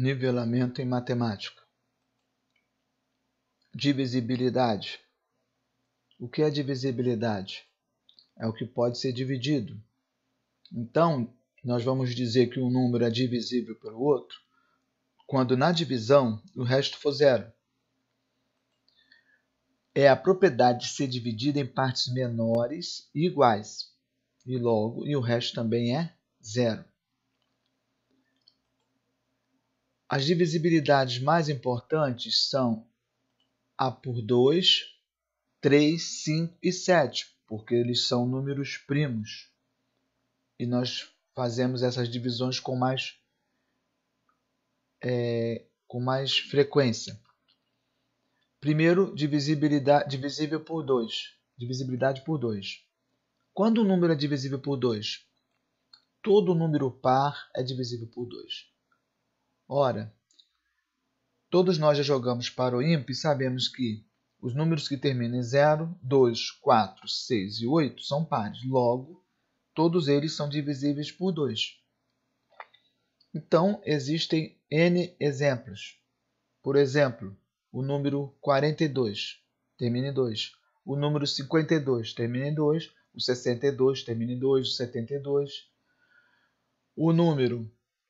Nivelamento em matemática. Divisibilidade. O que é divisibilidade? É o que pode ser dividido. Então, nós vamos dizer que um número é divisível pelo outro quando na divisão o resto for zero. É a propriedade de ser dividida em partes menores e iguais. E logo, e o resto também é zero. As divisibilidades mais importantes são a por 2, 3, 5 e 7, porque eles são números primos. E nós fazemos essas divisões com mais, é, com mais frequência. Primeiro, divisibilidade, divisível por 2. Divisibilidade por 2. Quando o número é divisível por 2? Todo número par é divisível por 2. Ora, todos nós já jogamos para o IMP e sabemos que os números que terminam em 0, 2, 4, 6 e 8 são pares. Logo, todos eles são divisíveis por 2. Então, existem N exemplos. Por exemplo, o número 42 termina em 2. O número 52 termina em 2. O 62 termina em 2. O 72. O número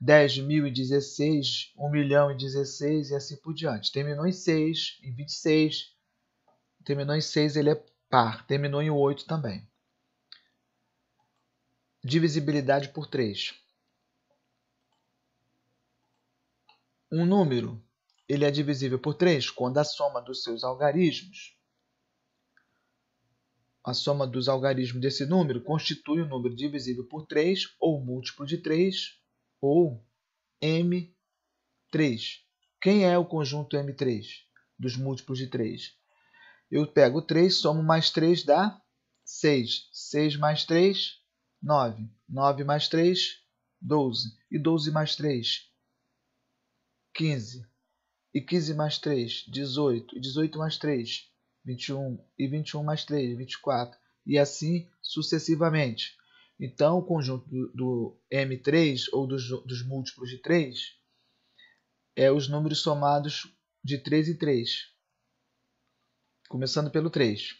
10016, mil e 1 milhão e 16 e assim por diante. Terminou em 6, em 26, terminou em 6 ele é par, terminou em 8 também. Divisibilidade por 3. Um número ele é divisível por 3 quando a soma dos seus algarismos, a soma dos algarismos desse número, constitui o um número divisível por 3 ou múltiplo de 3 ou M3. Quem é o conjunto M3 dos múltiplos de 3? Eu pego 3, somo mais 3 dá 6. 6 mais 3, 9. 9 mais 3, 12. E 12 mais 3, 15. E 15 mais 3, 18. E 18 mais 3, 21. E 21 mais 3, 24. E assim sucessivamente. Então, o conjunto do, do M3 ou dos, dos, múltiplos de 3 é os números somados de 3 e 3. Começando pelo 3.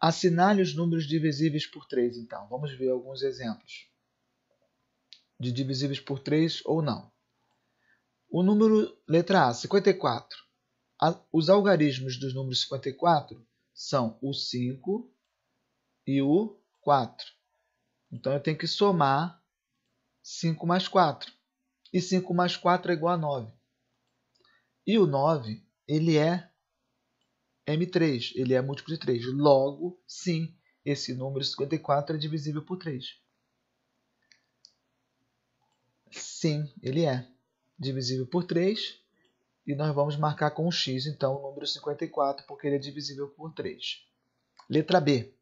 Assinale os números divisíveis por 3, então. Vamos ver alguns exemplos de divisíveis por 3 ou não. O número, letra A, 54. Os algarismos dos números 54 são o 5, e o 4. Então eu tenho que somar 5 mais 4. E 5 mais 4 é igual a 9. E o 9, ele é M3, ele é múltiplo de 3. Logo, sim, esse número 54 é divisível por 3. Sim, ele é divisível por 3. E nós vamos marcar com um x, então, o número 54, porque ele é divisível por 3. Letra B.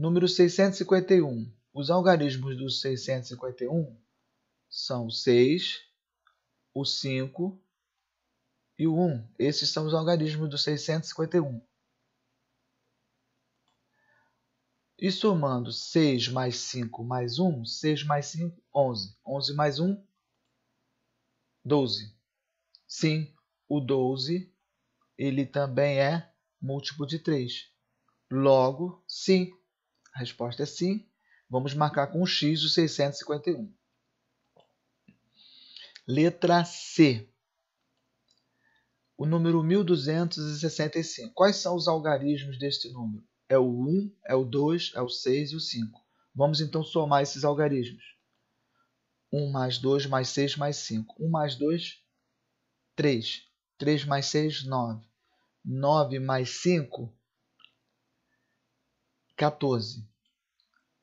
Número 651. Os algarismos do 651 são o 6, o 5 e o 1. Esses são os algarismos do 651. E somando 6 mais 5 mais 1, 6 mais 5, 11. 11 mais 1, 12. Sim, o 12 ele também é múltiplo de 3. Logo, sim, a resposta é sim. Vamos marcar com o X o 651. Letra C. O número 1265. Quais são os algarismos deste número? É o 1, é o 2, é o 6 e o 5. Vamos então somar esses algarismos. 1 mais 2 mais 6 mais 5. 1 mais 2, 3. 3 mais 6, 9. 9 mais 5, 14.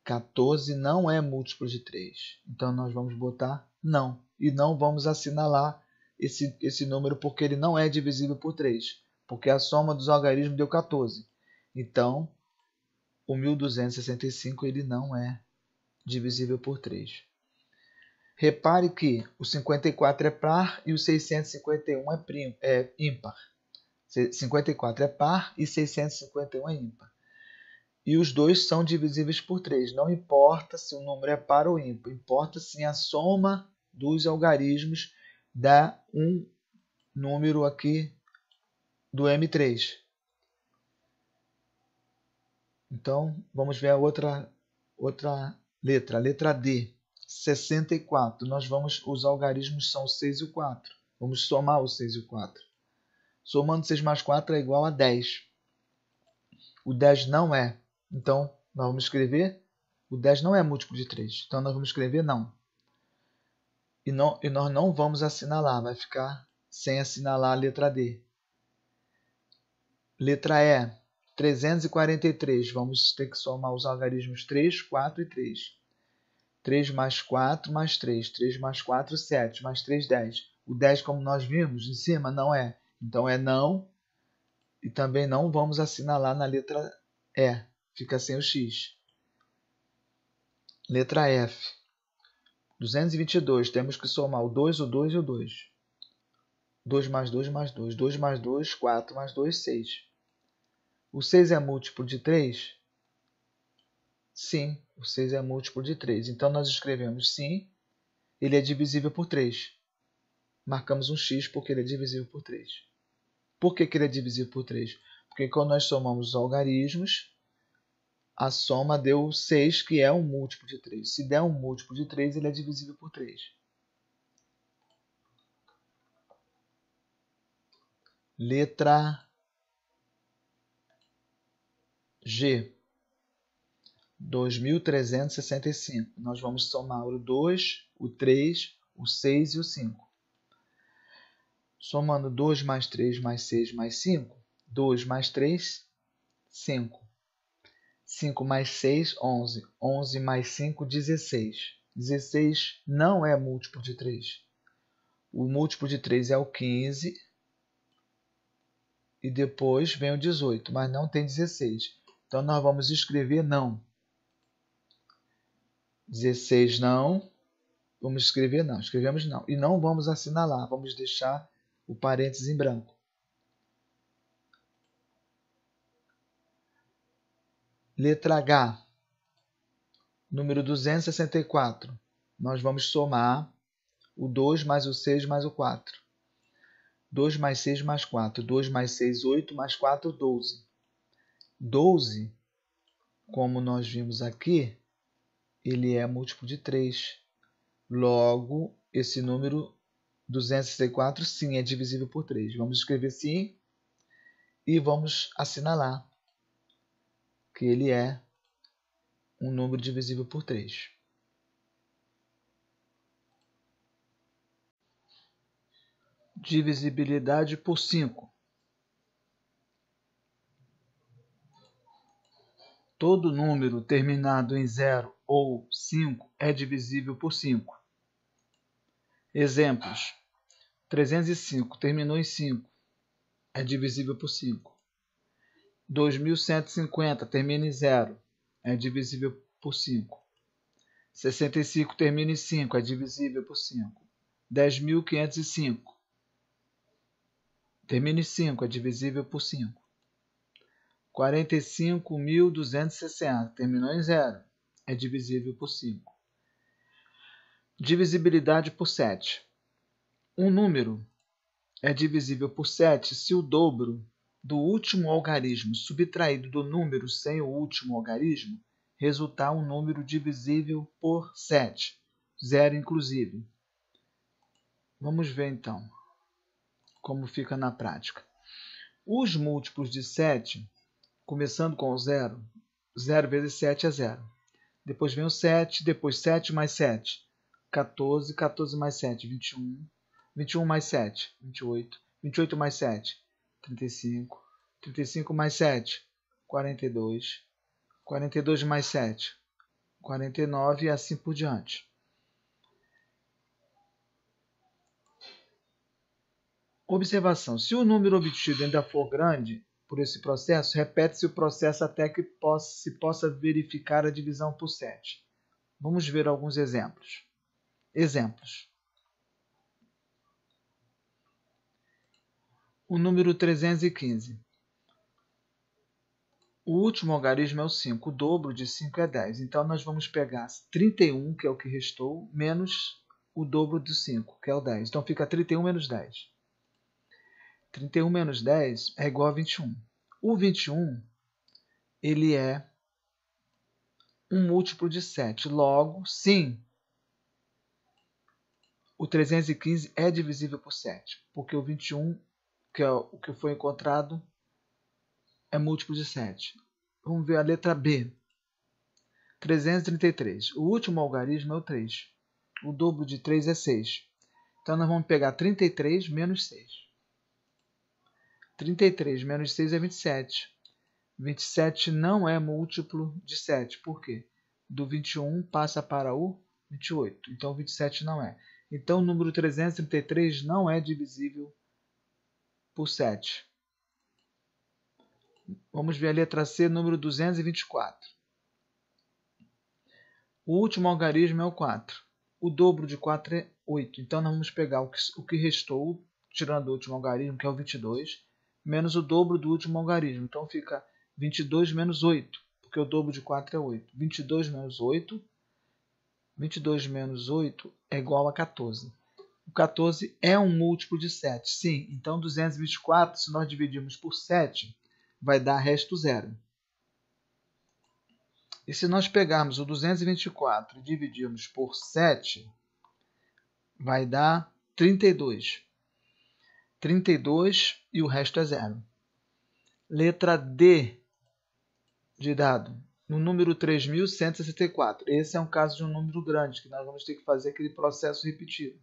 14 não é múltiplo de 3. Então, nós vamos botar não. E não vamos assinalar esse, esse número porque ele não é divisível por 3. Porque a soma dos algarismos deu 14. Então, o 1265 ele não é divisível por 3. Repare que o 54 é par e o 651 é, prim, é ímpar. 54 é par e 651 é ímpar e os dois são divisíveis por 3. Não importa se o número é par ou ímpar, importa sim a soma dos algarismos dá um número aqui do M3. Então, vamos ver a outra, outra letra, a letra D, 64. Nós vamos, os algarismos são o 6 e o 4. Vamos somar o 6 e o 4. Somando 6 mais 4 é igual a 10. O 10 não é então, nós vamos escrever, o 10 não é múltiplo de 3, então nós vamos escrever não. E, não, e nós não vamos assinalar, vai ficar sem assinalar a letra D. Letra E, 343, vamos ter que somar os algarismos 3, 4 e 3. 3 mais 4 mais 3, 3 mais 4, 7, mais 3, 10. O 10, como nós vimos em cima, não é. Então é não, e também não vamos assinalar na letra E. Fica sem o x. Letra F. 222. Temos que somar o 2, o 2 e o 2. 2 mais 2 mais 2. 2 mais 2, 4 mais 2, 6. O 6 é múltiplo de 3? Sim, o 6 é múltiplo de 3. Então, nós escrevemos sim, ele é divisível por 3. Marcamos um x porque ele é divisível por 3. Por que, que ele é divisível por 3? Porque quando nós somamos os algarismos, a soma deu 6, que é um múltiplo de 3. Se der um múltiplo de 3, ele é divisível por 3. Letra G. 2.365. Nós vamos somar o 2, o 3, o 6 e o 5. Somando 2 mais 3 mais 6 mais 5, 2 mais 3, 5. 5 mais 6, 11. 11 mais 5, 16. 16 não é múltiplo de 3. O múltiplo de 3 é o 15. E depois vem o 18, mas não tem 16. Então, nós vamos escrever não. 16 não. Vamos escrever não. Escrevemos não. E não vamos assinalar. Vamos deixar o parênteses em branco. Letra H, número 264. Nós vamos somar o 2 mais o 6 mais o 4. 2 mais 6 mais 4. 2 mais 6, 8 mais 4, 12. 12, como nós vimos aqui, ele é múltiplo de 3. Logo, esse número 264, sim, é divisível por 3. Vamos escrever sim e vamos assinalar que ele é um número divisível por 3. Divisibilidade por 5. Todo número terminado em 0 ou 5 é divisível por 5. Exemplos: 305 terminou em 5, é divisível por 5. 2150 termina em 0, é divisível por 5. 65 termina em 5, é divisível por 5. 10.505 termina em 5, é divisível por 5. 45.260 terminou em 0, é divisível por 5. Divisibilidade por 7. Um número é divisível por 7 se o dobro do último algarismo subtraído do número sem o último algarismo, resultar um número divisível por 7, zero inclusive. Vamos ver então como fica na prática. Os múltiplos de 7, começando com o zero, 0 vezes 7 é 0. Depois vem o 7, depois 7 mais 7, 14, 14 mais 7, 21, 21 mais 7, 28, 28 mais 7, 35. 35 mais 7, 42. 42 mais 7, 49 e assim por diante. Observação: se o número obtido ainda for grande por esse processo, repete-se o processo até que possa, se possa verificar a divisão por 7. Vamos ver alguns exemplos. Exemplos. o número 315. O último algarismo é o 5, o dobro de 5 é 10. Então, nós vamos pegar 31, que é o que restou, menos o dobro de 5, que é o 10. Então, fica 31 menos 10. 31 menos 10 é igual a 21. O 21 ele é um múltiplo de 7. Logo, sim, o 315 é divisível por 7, porque o 21 que é o que foi encontrado, é múltiplo de 7. Vamos ver a letra B. 333. O último algarismo é o 3. O dobro de 3 é 6. Então, nós vamos pegar 33 menos 6. 33 menos 6 é 27. 27 não é múltiplo de 7. Por quê? Do 21 passa para o 28. Então, 27 não é. Então, o número 333 não é divisível por 7. Vamos ver a letra C, número 224. O último algarismo é o 4. O dobro de 4 é 8. Então, nós vamos pegar o que, o que restou, tirando o último algarismo, que é o 22, menos o dobro do último algarismo. Então, fica 22 menos 8, porque o dobro de 4 é 8. 22 menos 8, 22 menos 8 é igual a 14 o 14 é um múltiplo de 7. Sim, então 224, se nós dividirmos por 7, vai dar resto zero. E se nós pegarmos o 224 e dividirmos por 7, vai dar 32. 32 e o resto é zero. Letra D de dado, no número 3164. Esse é um caso de um número grande, que nós vamos ter que fazer aquele processo repetido.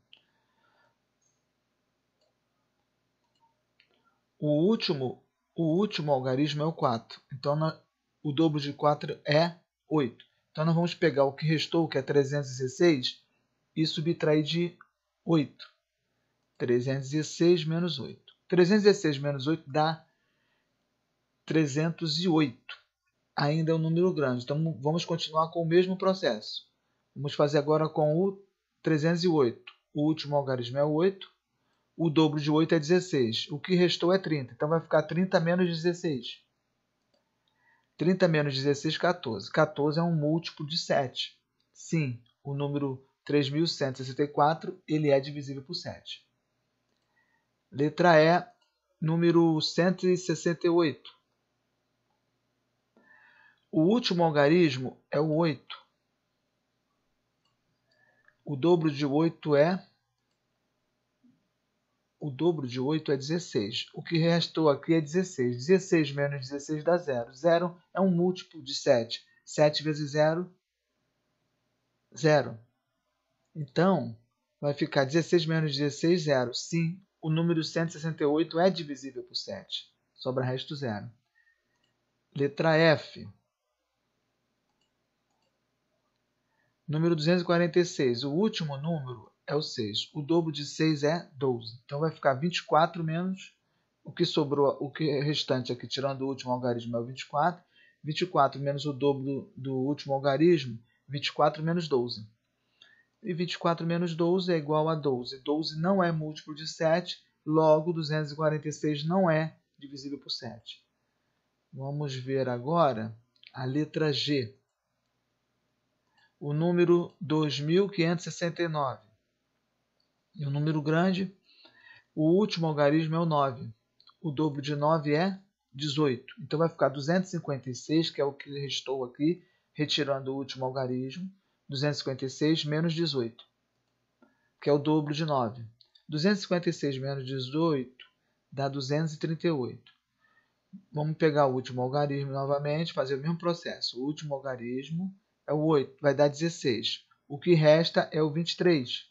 O último, o último algarismo é o 4. Então, na, o dobro de 4 é 8. Então, nós vamos pegar o que restou, que é 316, e subtrair de 8. 316 menos 8. 316 menos 8 dá 308. Ainda é um número grande. Então, vamos continuar com o mesmo processo. Vamos fazer agora com o 308. O último algarismo é o 8 o dobro de 8 é 16. O que restou é 30. Então vai ficar 30 menos 16. 30 menos 16, 14. 14 é um múltiplo de 7. Sim, o número 3164 ele é divisível por 7. Letra E, número 168. O último algarismo é o 8. O dobro de 8 é o dobro de 8 é 16. O que restou aqui é 16. 16 menos 16 dá 0. 0 é um múltiplo de 7. 7 vezes 0, 0. Então, vai ficar 16 menos 16, 0. Sim, o número 168 é divisível por 7. Sobra resto 0. Letra F. Número 246. O último número é o 6. O dobro de 6 é 12. Então vai ficar 24 menos o que sobrou, o que restante aqui, tirando o último algarismo, é o 24. 24 menos o dobro do, do último algarismo, 24 menos 12. E 24 menos 12 é igual a 12. 12 não é múltiplo de 7, logo 246 não é divisível por 7. Vamos ver agora a letra G. O número 2569 e um número grande, o último algarismo é o 9. O dobro de 9 é 18. Então vai ficar 256, que é o que restou aqui, retirando o último algarismo. 256 menos 18, que é o dobro de 9. 256 menos 18 dá 238. Vamos pegar o último algarismo novamente, fazer o mesmo processo. O último algarismo é o 8, vai dar 16. O que resta é o 23.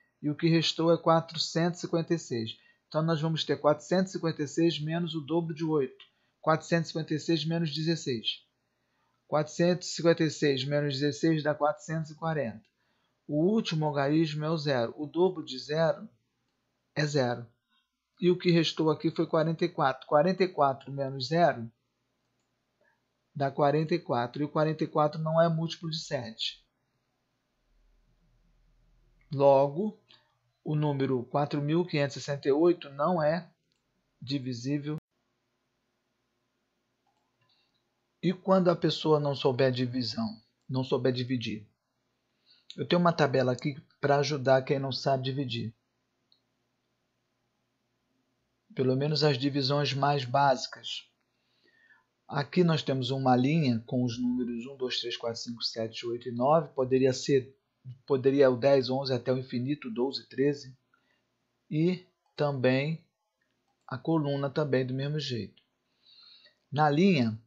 e o que restou é 456. Então nós vamos ter 456 menos o dobro de 8. 456 menos 16. 456 menos 16 dá 440. O último algarismo é o zero. O dobro de zero é zero. E o que restou aqui foi 44. 44 menos zero dá 44. E o 44 não é múltiplo de 7. Logo, o número 4568 não é divisível. E quando a pessoa não souber divisão, não souber dividir? Eu tenho uma tabela aqui para ajudar quem não sabe dividir. Pelo menos as divisões mais básicas. Aqui nós temos uma linha com os números 1, 2, 3, 4, 5, 7, 8 e 9. Poderia ser poderia o 10, 11 até o infinito, 12, 13, e também a coluna também do mesmo jeito. Na linha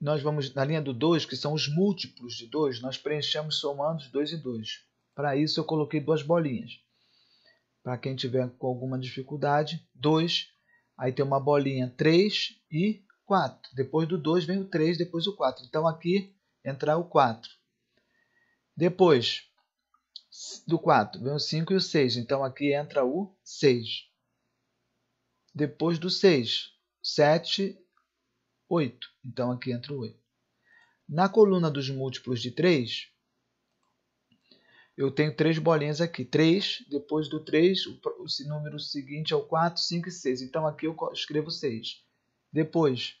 nós vamos na linha do 2, que são os múltiplos de 2, nós preenchemos somando 2 e 2. Para isso eu coloquei duas bolinhas. Para quem tiver com alguma dificuldade, 2, aí tem uma bolinha 3 e 4. Depois do 2 vem o 3, depois o 4. Então aqui entrar o 4. Depois do 4, vem o 5 e o 6. Então aqui entra o 6. Depois do 6, 7, 8. Então aqui entra o 8. Na coluna dos múltiplos de 3, eu tenho três bolinhas aqui. 3, depois do 3, o, o número seguinte é o 4, 5 e 6. Então aqui eu escrevo 6. Depois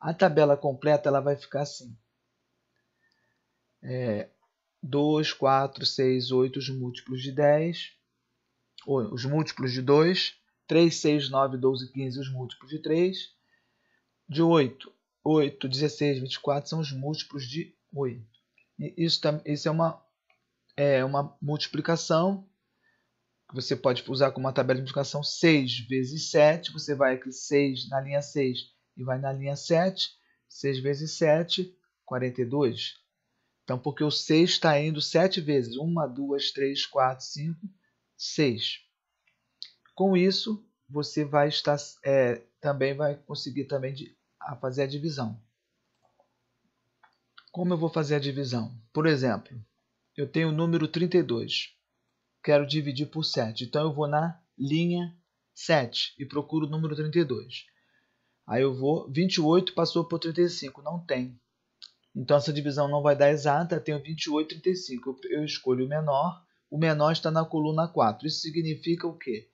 A tabela completa ela vai ficar assim. É, 2, 4, 6, 8, os múltiplos de 10, ou, os múltiplos de 2, 3, 6, 9, 12, 15, os múltiplos de 3, de 8, 8, 16, 24 são os múltiplos de 8. Isso, isso é, uma, é uma multiplicação que você pode usar como uma tabela de multiplicação 6 vezes 7. Você vai aqui 6 na linha 6 e vai na linha 7. 6 vezes 7, 42. Então, porque o 6 está indo 7 vezes. 1, 2, 3, 4, 5, 6. Com isso, você vai estar é, também vai conseguir também de, a fazer a divisão. Como eu vou fazer a divisão? Por exemplo, eu tenho o número 32. Quero dividir por 7. Então eu vou na linha 7 e procuro o número 32. Aí eu vou, 28 passou por 35, não tem. Então essa divisão não vai dar exata, eu tenho 28, 35. Eu, escolho o menor, o menor está na coluna 4. Isso significa o quê?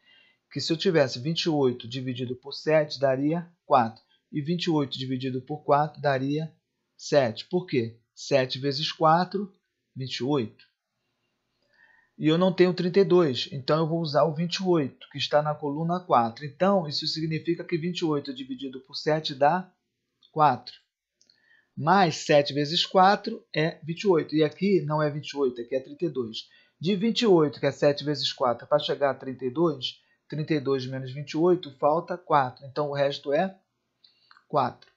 Que se eu tivesse 28 dividido por 7, daria 4. E 28 dividido por 4 daria 7. Por quê? 7 vezes 4, 28 e eu não tenho 32, então eu vou usar o 28, que está na coluna 4. Então, isso significa que 28 dividido por 7 dá 4. Mais 7 vezes 4 é 28. E aqui não é 28, aqui é 32. De 28, que é 7 vezes 4, para chegar a 32, 32 menos 28, falta 4. Então, o resto é 4.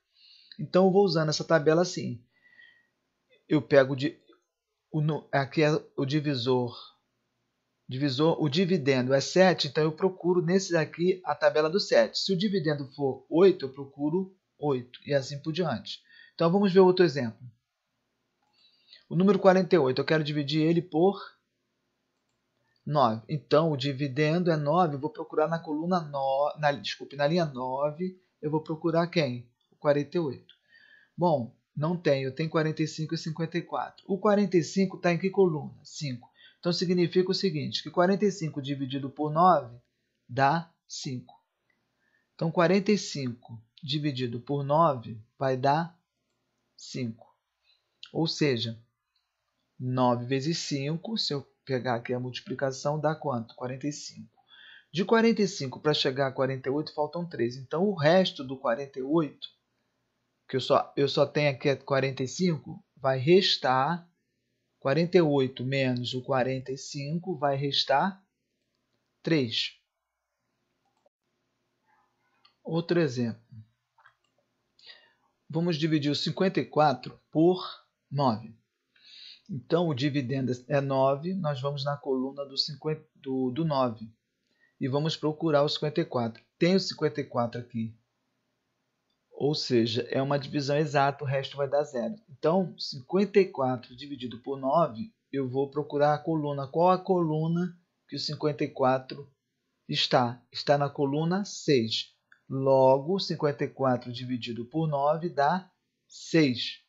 Então, eu vou usando essa tabela assim. Eu pego de, aqui é o divisor divisor, o dividendo é 7, então eu procuro nesse daqui a tabela do 7. Se o dividendo for 8, eu procuro 8 e assim por diante. Então vamos ver outro exemplo. O número 48, eu quero dividir ele por 9. Então o dividendo é 9, eu vou procurar na coluna 9, na, desculpe, na linha 9, eu vou procurar quem? O 48. Bom, não tenho, tem 45 e 54. O 45 está em que coluna? 5. Então significa o seguinte, que 45 dividido por 9 dá 5. Então 45 dividido por 9 vai dar 5. Ou seja, 9 vezes 5, se eu pegar aqui a multiplicação, dá quanto? 45. De 45 para chegar a 48 faltam 3. Então o resto do 48, que eu só, eu só tenho aqui 45, vai restar 48 menos o 45 vai restar 3. Outro exemplo. Vamos dividir o 54 por 9. Então, o dividendo é 9, nós vamos na coluna do, 50, do, do 9 e vamos procurar o 54. Tem o 54 aqui ou seja, é uma divisão exata, o resto vai dar zero. Então, 54 dividido por 9, eu vou procurar a coluna. Qual a coluna que o 54 está? Está na coluna 6. Logo, 54 dividido por 9 dá 6.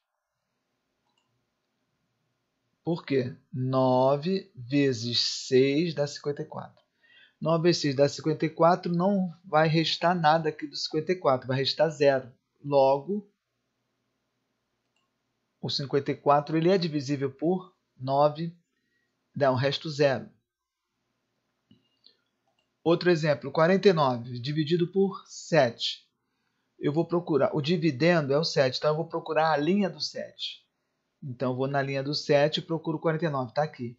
Por quê? 9 vezes 6 dá 54. 9 vezes 6 dá 54, não vai restar nada aqui do 54, vai restar zero. Logo, o 54 ele é divisível por 9, dá um resto zero. Outro exemplo, 49 dividido por 7. Eu vou procurar, o dividendo é o 7, então eu vou procurar a linha do 7. Então eu vou na linha do 7 e procuro 49, está aqui.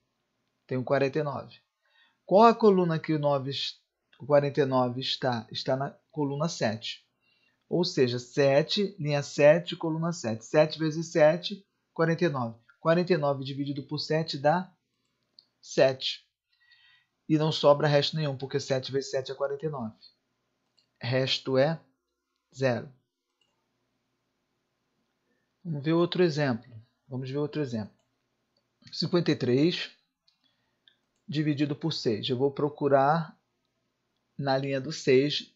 Tenho 49. Qual a coluna que o, 9, o 49 está? Está na coluna 7. Ou seja, 7, linha 7, coluna 7. 7 vezes 7, 49. 49 dividido por 7 dá 7. E não sobra resto nenhum, porque 7 vezes 7 é 49. Resto é 0. Vamos ver outro exemplo. Vamos ver outro exemplo. 53 dividido por 6. Eu vou procurar na linha do 6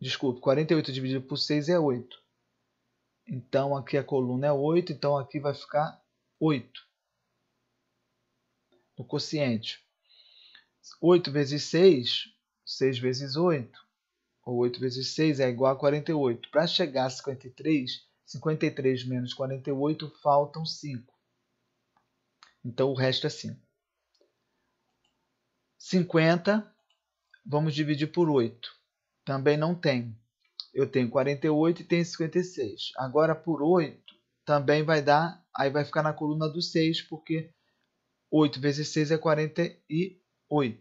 Desculpe, 48 dividido por 6 é 8. Então aqui a coluna é 8, então aqui vai ficar 8 no quociente. 8 vezes 6, 6 vezes 8, ou 8 vezes 6 é igual a 48. Para chegar a 53, 53 menos 48 faltam 5. Então o resto é 5. 50, vamos dividir por 8. Também não tem. Eu tenho 48 e tenho 56. Agora, por 8, também vai dar... Aí vai ficar na coluna do 6, porque 8 vezes 6 é 48.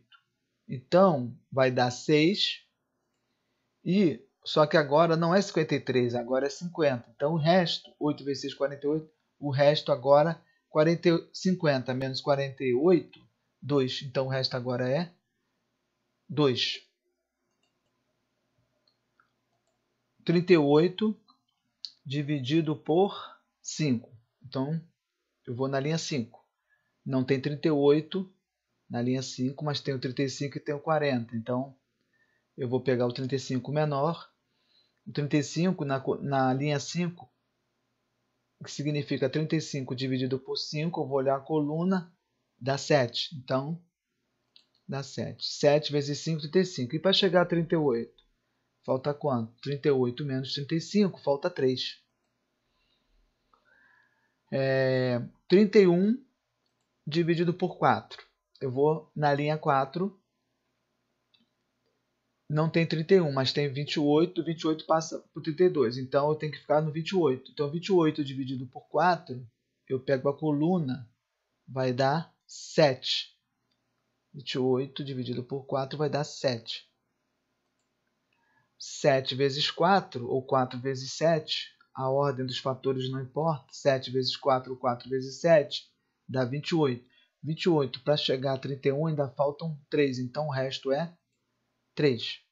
Então, vai dar 6. E, só que agora não é 53, agora é 50. Então, o resto, 8 vezes 6, 48. O resto agora, 40, 50 menos 48, 2. Então, o resto agora é 2. 38 dividido por 5. Então, eu vou na linha 5. Não tem 38 na linha 5, mas tem o 35 e tem o 40. Então, eu vou pegar o 35 menor. O 35 na, na linha 5, que significa 35 dividido por 5, eu vou olhar a coluna, dá 7. Então, dá 7. 7 vezes 5, 35. E para chegar a 38? Falta quanto? 38 menos 35, falta 3. É, 31 dividido por 4. Eu vou na linha 4. Não tem 31, mas tem 28. 28 passa para 32. Então eu tenho que ficar no 28. Então 28 dividido por 4, eu pego a coluna, vai dar 7. 28 dividido por 4 vai dar 7. 7 vezes 4 ou 4 vezes 7, a ordem dos fatores não importa, 7 vezes 4 ou 4 vezes 7 dá 28. 28 para chegar a 31 ainda faltam 3, então o resto é 3.